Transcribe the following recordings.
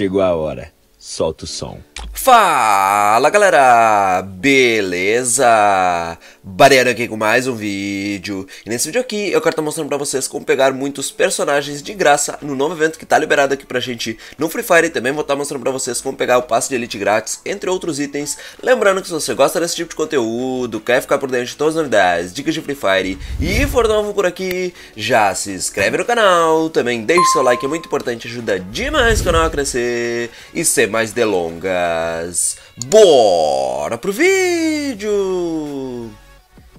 Chegou a hora. Solta o som. Fala galera, beleza? Bariano aqui com mais um vídeo E nesse vídeo aqui eu quero estar tá mostrando pra vocês como pegar muitos personagens de graça No novo evento que tá liberado aqui pra gente no Free Fire E também vou estar tá mostrando pra vocês como pegar o passe de elite grátis, entre outros itens Lembrando que se você gosta desse tipo de conteúdo, quer ficar por dentro de todas as novidades, dicas de Free Fire E for novo por aqui, já se inscreve no canal Também deixe seu like, é muito importante, ajuda demais o canal a crescer E sem mais delongas Bora pro vídeo!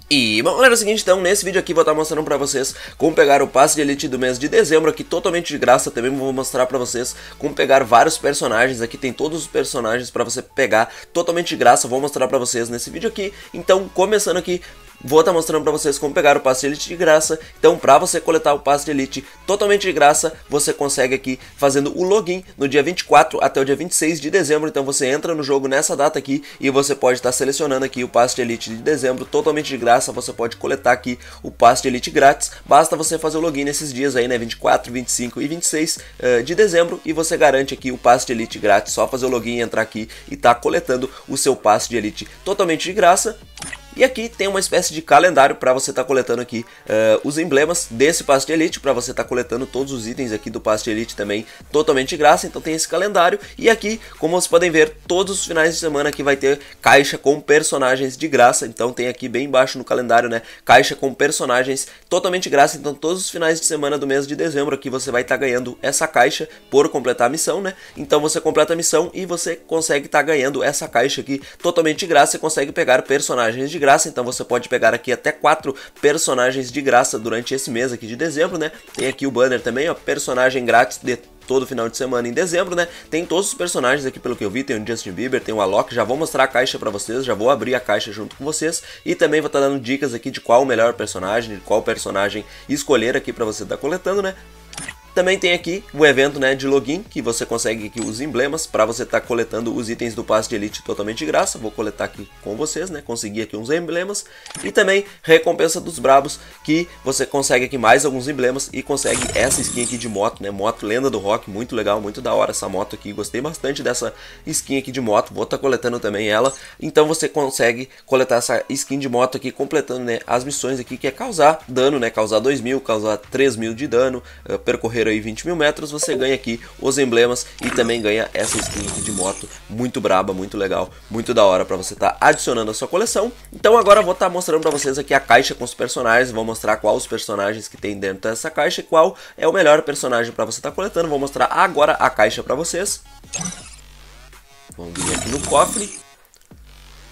E, bom, galera, é o seguinte, então, nesse vídeo aqui vou estar mostrando pra vocês como pegar o passe de elite do mês de dezembro aqui totalmente de graça, também vou mostrar pra vocês como pegar vários personagens, aqui tem todos os personagens pra você pegar totalmente de graça, vou mostrar pra vocês nesse vídeo aqui, então, começando aqui, Vou estar tá mostrando para vocês como pegar o passe de elite de graça. Então, para você coletar o passe de elite totalmente de graça, você consegue aqui fazendo o login no dia 24 até o dia 26 de dezembro. Então, você entra no jogo nessa data aqui e você pode estar tá selecionando aqui o passe de elite de dezembro totalmente de graça. Você pode coletar aqui o passe de elite grátis. Basta você fazer o login nesses dias aí, né? 24, 25 e 26 uh, eh, de dezembro e você garante aqui o passe de elite grátis. Só fazer o login, entrar aqui e tá coletando o seu passe de elite totalmente de graça. E aqui tem uma espécie de calendário para você estar tá coletando aqui uh, os emblemas desse passe de elite, para você estar tá coletando todos os itens aqui do passe de elite também totalmente de graça, então tem esse calendário. E aqui, como vocês podem ver, todos os finais de semana aqui vai ter caixa com personagens de graça, então tem aqui bem embaixo no calendário, né, caixa com personagens totalmente de graça, então todos os finais de semana do mês de dezembro aqui você vai estar tá ganhando essa caixa por completar a missão, né, então você completa a missão e você consegue estar tá ganhando essa caixa aqui totalmente de graça, você consegue pegar personagens de graça, então você pode pegar aqui até quatro personagens de graça durante esse mês aqui de dezembro, né? Tem aqui o banner também, ó, personagem grátis de todo final de semana em dezembro, né? Tem todos os personagens aqui pelo que eu vi, tem o Justin Bieber, tem o Alok, já vou mostrar a caixa para vocês, já vou abrir a caixa junto com vocês e também vou estar tá dando dicas aqui de qual o melhor personagem, de qual personagem escolher aqui para você estar tá coletando, né? Também tem aqui o evento né, de login, que você consegue aqui os emblemas para você estar tá coletando os itens do passe de elite totalmente de graça. Vou coletar aqui com vocês, né? conseguir aqui uns emblemas. E também recompensa dos brabos, que você consegue aqui mais alguns emblemas e consegue essa skin aqui de moto, né? Moto lenda do rock, muito legal, muito da hora essa moto aqui. Gostei bastante dessa skin aqui de moto, vou estar tá coletando também ela. Então você consegue coletar essa skin de moto aqui, completando né, as missões aqui, que é causar dano, né? Causar 2 mil, causar 3 mil de dano, eh, percorrer aí 20 mil metros, você ganha aqui os emblemas e também ganha essa skin de moto muito braba, muito legal, muito da hora para você estar tá adicionando a sua coleção. Então agora eu vou estar tá mostrando para vocês aqui a caixa com os personagens, vou mostrar qual os personagens que tem dentro dessa caixa e qual é o melhor personagem para você estar tá coletando. Vou mostrar agora a caixa para vocês. Vamos vir aqui no cofre.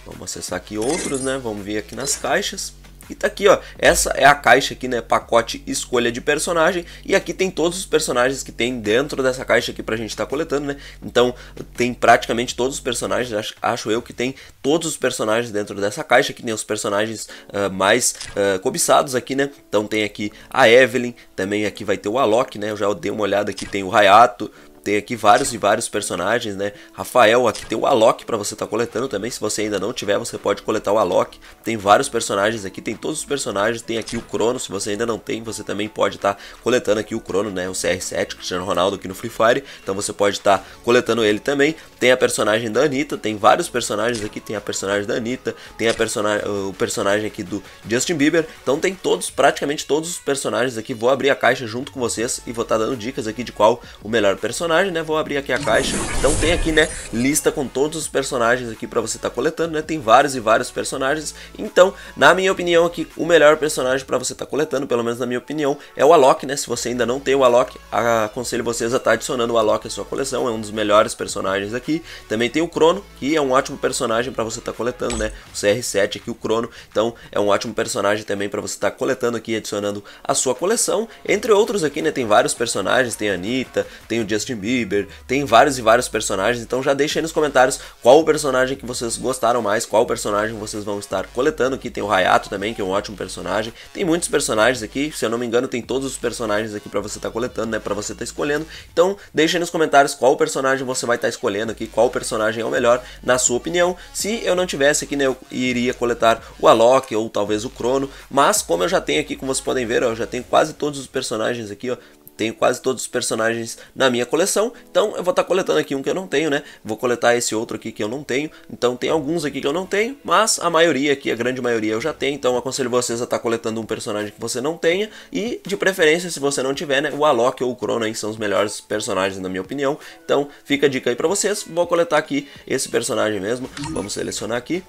Vamos acessar aqui outros, né? Vamos vir aqui nas caixas. E tá aqui, ó, essa é a caixa aqui, né, pacote escolha de personagem, e aqui tem todos os personagens que tem dentro dessa caixa aqui pra gente estar tá coletando, né? Então, tem praticamente todos os personagens, acho, acho, eu que tem todos os personagens dentro dessa caixa, que tem né? os personagens uh, mais uh, cobiçados aqui, né? Então tem aqui a Evelyn, também aqui vai ter o Alok, né? Eu já dei uma olhada aqui, tem o Hayato, tem aqui vários e vários personagens, né? Rafael, aqui tem o Alok para você estar tá coletando também. Se você ainda não tiver, você pode coletar o Alok. Tem vários personagens aqui, tem todos os personagens. Tem aqui o Crono, se você ainda não tem, você também pode estar tá coletando aqui o Crono, né? O CR7, Cristiano Ronaldo aqui no Free Fire. Então você pode estar tá coletando ele também. Tem a personagem da Anitta, tem vários personagens aqui, tem a personagem da Anitta, tem a personagem, o personagem aqui do Justin Bieber. Então tem todos, praticamente todos os personagens aqui. Vou abrir a caixa junto com vocês e vou estar tá dando dicas aqui de qual o melhor personagem, né? Vou abrir aqui a caixa. Então tem aqui, né, lista com todos os personagens aqui para você estar tá coletando, né? Tem vários e vários personagens. Então, na minha opinião aqui, o melhor personagem para você estar tá coletando, pelo menos na minha opinião, é o Alok, né? Se você ainda não tem o Alok, aconselho vocês a estar tá adicionando o Alok à sua coleção. É um dos melhores personagens aqui aqui. Também tem o Crono, que é um ótimo personagem para você estar tá coletando, né? O CR7 aqui, o Crono. Então é um ótimo personagem também para você estar tá coletando aqui, adicionando a sua coleção. Entre outros aqui, né? Tem vários personagens, tem a Anitta, tem o Justin Bieber, tem vários e vários personagens. Então já deixa aí nos comentários qual o personagem que vocês gostaram mais, qual personagem vocês vão estar coletando aqui. Tem o Hayato também, que é um ótimo personagem. Tem muitos personagens aqui, se eu não me engano, tem todos os personagens aqui para você estar tá coletando, né? Para você estar tá escolhendo. Então deixa aí nos comentários qual personagem você vai estar tá escolhendo aqui aqui qual personagem é o melhor, na sua opinião. Se eu não tivesse aqui, né, eu iria coletar o Alok ou talvez o Crono, mas como eu já tenho aqui, como vocês podem ver, ó, eu já tenho quase todos os personagens aqui, ó, tenho quase todos os personagens na minha coleção, então eu vou estar tá coletando aqui um que eu não tenho, né? Vou coletar esse outro aqui que eu não tenho, então tem alguns aqui que eu não tenho, mas a maioria aqui, a grande maioria eu já tenho, então aconselho vocês a estar tá coletando um personagem que você não tenha, e de preferência, se você não tiver, né, o Alok ou o Crono aí são os melhores personagens na minha opinião, então fica a dica aí pra vocês, vou coletar aqui esse personagem mesmo, vamos selecionar aqui.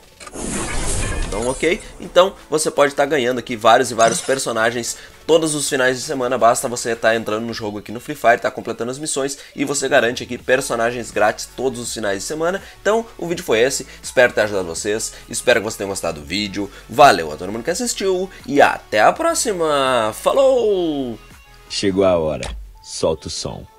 Então, ok? Então você pode estar tá ganhando aqui vários e vários personagens todos os finais de semana. Basta você estar tá entrando no jogo aqui no Free Fire, estar tá completando as missões e você garante aqui personagens grátis todos os finais de semana. Então o vídeo foi esse, espero ter ajudado vocês, espero que vocês tenham gostado do vídeo. Valeu a todo mundo que assistiu e até a próxima! Falou! Chegou a hora, solta o som.